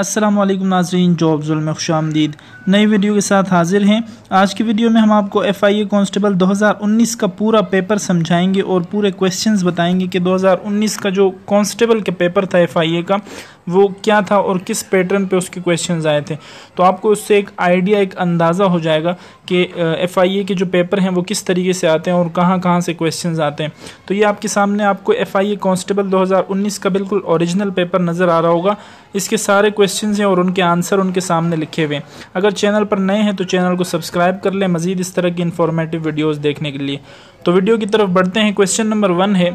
अस्सलाम वालेकुम नाजरीन जुल में खुश आमदीद नई वीडियो के साथ हाजिर हैं आज की वीडियो में हम आपको एफ आई ए कॉन्स्टेबल 2019 का पूरा पेपर समझाएंगे और पूरे क्वेश्चंस बताएंगे कि 2019 का जो कॉन्स्टेबल का पेपर था एफ आई ए का वो क्या था और किस पैटर्न पे उसके क्वेश्चन आए थे तो आपको उससे एक आइडिया एक अंदाज़ा हो जाएगा कि एफ आई ए के जो पेपर हैं वो किस तरीके से आते हैं और कहाँ कहाँ से क्वेश्चन आते हैं तो ये आपके सामने आपको एफ आई ए कॉन्स्टेबल दो हज़ार उन्नीस का बिल्कुल ओरिजिनल पेपर नज़र आ रहा होगा इसके सारे क्वेश्चन हैं और उनके आंसर उनके सामने लिखे हुए हैं अगर चैनल पर नए हैं तो चैनल को सब्सक्राइब कर लें मज़ीद इस तरह की इन्फॉर्मेटिव वीडियोज़ देखने के लिए तो वीडियो की तरफ बढ़ते हैं क्वेश्चन नंबर वन है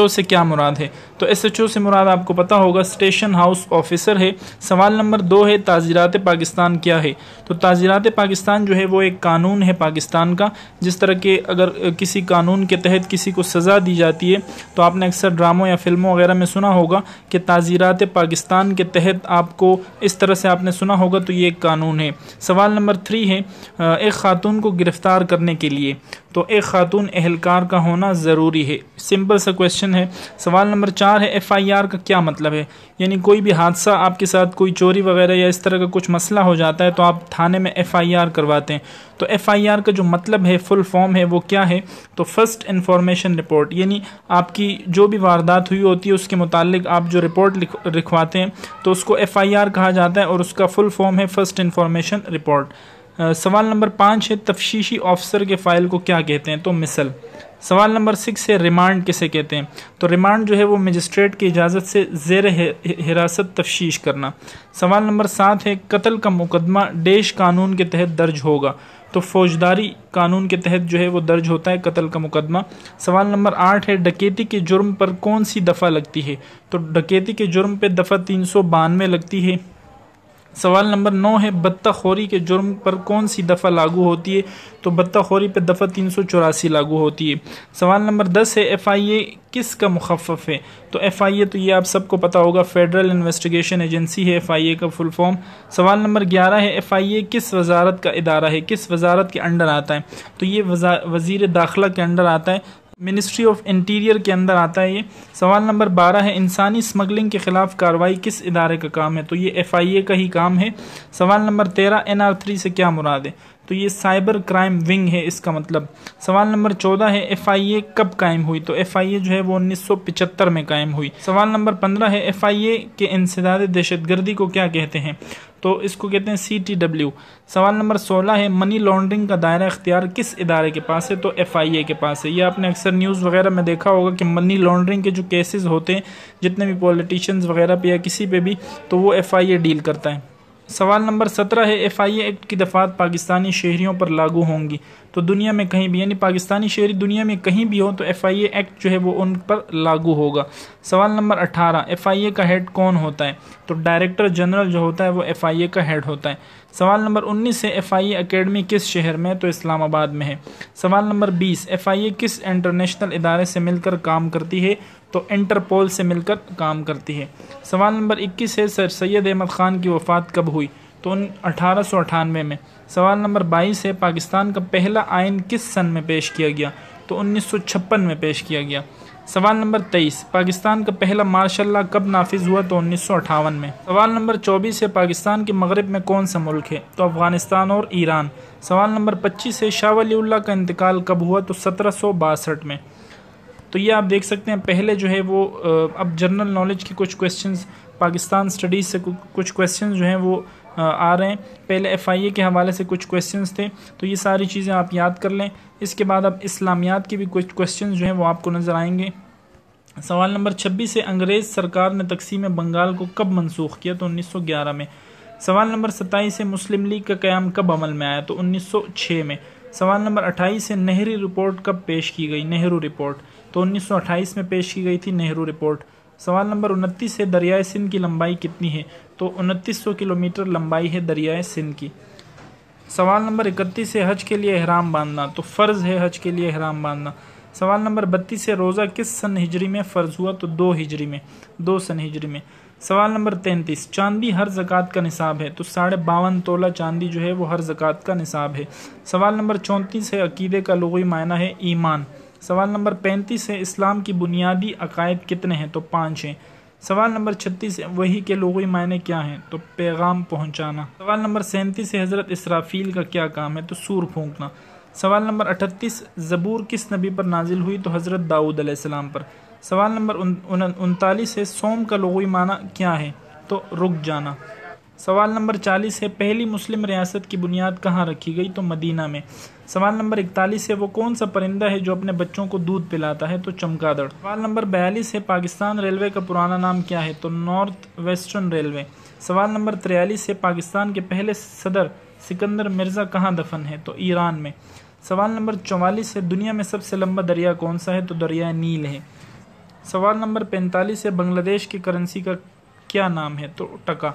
ओ से क्या मुराद है तो ओ से मुराद आपको पता होगा स्टेशन हाउस ऑफिसर है सवाल नंबर दो है ताजीरात पाकिस्तान क्या है तो ताजीरात पाकिस्तान जो है वो एक कानून है पाकिस्तान का जिस तरह के अगर किसी कानून के तहत किसी को सज़ा दी जाती है तो आपने अक्सर ड्रामों या फिल्मों वगैरह में सुना होगा कि ताजीरात पाकिस्तान के तहत आपको इस तरह से आपने सुना होगा तो ये एक कानून है सवाल नंबर थ्री है एक खातून को गिरफ़्तार करने के लिए तो एक खातून एहलकार का होना ज़रूरी है सिंपल सा सा क्वेश्चन है सवाल नंबर चार है एफआईआर का क्या मतलब है यानी कोई भी हादसा आपके साथ कोई चोरी वगैरह या इस तरह का कुछ मसला हो जाता है तो आप थाने में एफआईआर करवाते हैं तो एफआईआर का जो मतलब है फुल फॉर्म है वो क्या है तो फर्स्ट इन्फॉर्मेशन रिपोर्ट यानी आपकी जो भी वारदात हुई होती है उसके मुतालिक आप जो रिपोर्ट लिखवाते हैं तो उसको एफआईआर कहा जाता है और उसका फुल फॉर्म है फर्स्ट इन्फॉर्मेशन रिपोर्ट सवाल नंबर पाँच है तफशीशी ऑफिसर के फ़ाइल को क्या कहते हैं तो मिसल सवाल नंबर सिक्स है रिमांड किसे कहते हैं तो रिमांड जो है वो मजिस्ट्रेट की इजाज़त से जेर हिरासत तफ्श करना सवाल नंबर सात है कत्ल का मुकदमा देश कानून के तहत दर्ज होगा तो फौजदारी कानून के तहत जो है वो दर्ज होता है कत्ल का मुकदमा सवाल नंबर आठ है डकैती के जुर्म पर कौन सी दफ़ा लगती है तो डकैती के जुर्म पर दफ़ा तीन सौ बानवे लगती है सवाल नंबर नौ है बत्ताखोरी के जुर्म पर कौन सी दफ़ा लागू होती है तो बत्ताखोरी पर दफ़ा तीन सौ चौरासी लागू होती है सवाल नंबर दस है एफ़ आई ए किस का मुखफ़ है तो एफ़ आई ए तो ये आप सबको पता होगा फेडरल इन्वेस्टिगेशन एजेंसी है एफ़ आई ए का फुल फॉर्म सवाल नंबर ग्यारह है एफ़ आई ए किस वजारत का इदारा है किस वजारत के अंडर आता है तो ये वजीर दाखिला के अंडर आता है मिनिस्ट्री ऑफ इंटीरियर के अंदर आता है ये सवाल नंबर बारह है इंसानी स्मगलिंग के खिलाफ कार्रवाई किस इदारे का काम है तो ये एफ आई ए का ही काम है सवाल नंबर तेरह एन आर थ्री से क्या मुराद है तो ये साइबर क्राइम विंग है इसका मतलब सवाल नंबर चौदह है एफ कब कायम हुई तो एफ जो है वो उन्नीस में कायम हुई सवाल नंबर पंद्रह है एफ के इंसदाद दहशतगर्दी को क्या कहते हैं तो इसको कहते हैं सी टी डब्ल्यू सवाल नंबर सोलह है मनी लॉन्ड्रिंग का दायरा अख्तियार किस इदारे के पास है तो एफ आई ए के पास है ये आपने अक्सर न्यूज़ वगैरह में देखा होगा कि मनी लॉन्ड्रिंग के जो केसेस होते हैं जितने भी पॉलिटिशियंस वगैरह पे या किसी पे भी तो वो एफ आई ए डील करता है सवाल नंबर सत्रह है एफ आई एक्ट की दफ़ात पाकिस्तानी शहरीों पर लागू होंगी तो दुनिया में कहीं भी यानी पाकिस्तानी शहरी दुनिया में कहीं भी हो तो एफ आई एक्ट जो है वो उन पर लागू होगा सवाल नंबर अठारह एफ आई ए का हेड कौन होता है तो डायरेक्टर जनरल जो होता है वो एफ आई ए का हेड होता है सवाल नंबर उन्नीस है एफ आई ए अकेडमी किस शहर में तो इस्लामाबाद में है सवाल नंबर बीस एफ आई ए किस इंटरनेशनल इदारे से मिलकर काम करती है तो इंटरपोल से मिलकर काम करती है सवाल नंबर 21 है सर सैयद अहमद ख़ान की वफ़ात कब हुई तो उन अठारह में सवाल नंबर 22 है पाकिस्तान का पहला आयन किस सन में पेश किया गया तो उन्नीस में पेश किया गया सवाल नंबर तेईस पाकिस्तान का पहला मार्शल कब नाफिज हुआ तो उन्नीस में सवाल नंबर चौबीस है पाकिस्तान के मगरब में कौन सा मुल्क है तो अफगानिस्तान और ईरान सवाल नंबर पच्चीस है शाह का इंतकाल कब हुआ तो सत्रह में तो ये आप देख सकते हैं पहले जो है वो अब जनरल नॉलेज के कुछ क्वेश्चन पाकिस्तान स्टडीज़ से कुछ क्वेश्चन जो हैं वो आ रहे हैं पहले एफ़ आई ए के हवाले से कुछ क्वेश्चंस थे तो ये सारी चीज़ें आप याद कर लें इसके बाद अब इस्लामियात के भी कुछ क्वेश्चन जो हैं वो आपको नज़र आएंगे सवाल नंबर छब्बीस से अंग्रेज़ सरकार ने तकसीम बंगाल को कब मनसूख किया तो उन्नीस सौ ग्यारह में सवाल नंबर सत्ताईस से मुस्लिम लीग का क्याम कब अमल में आया तो उन्नीस सौ छः में सवाल नंबर अट्ठाईस से नेहरू रिपोर्ट कब पेश की गई नेहरू रिपोर्ट तो 1928 में पेश की गई थी नेहरू रिपोर्ट सवाल नंबर उनतीस है दरियाए सिंध की लंबाई कितनी है तो उनतीस किलोमीटर लंबाई है दरियाए सिंध की सवाल नंबर इकतीस है हज के लिए अहराम बांधना तो फ़र्ज़ है हज के लिए अहराम बांधना सवाल नंबर बत्तीस है रोज़ा किस सन हिजरी में फ़र्ज़ हुआ तो दो हिजरी में दो सन हिजरी में सवाल नंबर तैंतीस चांदी हर जक़ात का निसाब है तो साढ़े बावन तोला चांदी जो है वो हर जक़ात का निसाब है सवाल नंबर चौंतीस है अकीदे का लगी मायना है ईमान सवाल नंबर पैंतीस है इस्लाम की बुनियादी अकायद कितने हैं तो पाँच हैं सवाल नंबर छत्तीस वही के लोगों मायने क्या हैं तो पैगाम पहुंचाना सवाल नंबर सैंतीस है हज़रत इसराफील का क्या काम है तो सूर फूंकना सवाल नंबर अठतीस ज़बूर किस नबी पर नाजिल हुई तो हज़रत दाऊद अलैहिस्सलाम पर सवाल नंबर उनतालीस है सोम का लोगों माना क्या है तो रुक जाना सवाल नंबर चालीस है पहली मुस्लिम रियासत की बुनियाद कहाँ रखी गई तो मदीना में सवाल नंबर इकतालीस है वो कौन सा परिंदा है जो अपने बच्चों को दूध पिलाता है तो चमकादड़ सवाल नंबर बयालीस है पाकिस्तान रेलवे का पुराना नाम क्या है तो नॉर्थ वेस्टर्न रेलवे सवाल नंबर तिरयालीस है पाकिस्तान के पहले सदर सिकंदर मिर्ज़ा कहाँ दफन है तो ईरान में सवाल नंबर चौवालीस है दुनिया में सबसे लंबा दरिया कौन सा है तो दरिया नील है सवाल नंबर पैंतालीस है बांग्लादेश की करेंसी का क्या नाम है तो टका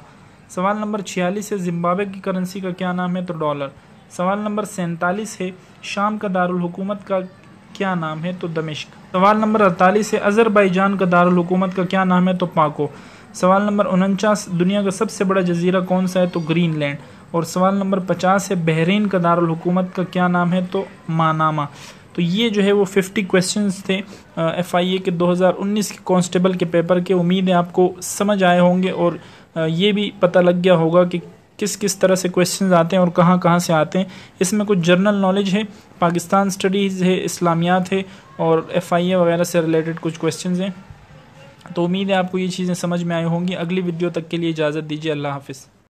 सवाल नंबर छियालीस है जिम्बाब्वे की करेंसी का क्या नाम है तो डॉलर सवाल नंबर सैंतालीस है शाम का दारकूमत का क्या नाम है तो दमिश्क सवाल नंबर अड़तालीस है अजरबैजान का दारकूमत का क्या नाम है तो पाको सवाल नंबर उनचास दुनिया का सबसे बड़ा जजीरा कौन सा है तो ग्रीनलैंड और सवाल नंबर पचास है बहरीन का दारकूमत का क्या नाम है तो मानामा तो ये जो है वो 50 क्वेश्चंस थे एफ आई ए के 2019 के कांस्टेबल के पेपर के उम्मीद है आपको समझ आए होंगे और ये भी पता लग गया होगा कि किस किस तरह से क्वेश्चंस आते हैं और कहाँ कहाँ से आते हैं इसमें कुछ जर्नल नॉलेज है पाकिस्तान स्टडीज़ है इस्लामियात है और एफ वगैरह से रिलेटेड कुछ क्वेश्चन हैं तो उम्मीद है आपको ये चीज़ें समझ में आई होंगी अगली वीडियो तक के लिए इजाज़त दीजिए अल्लाह हाफिज़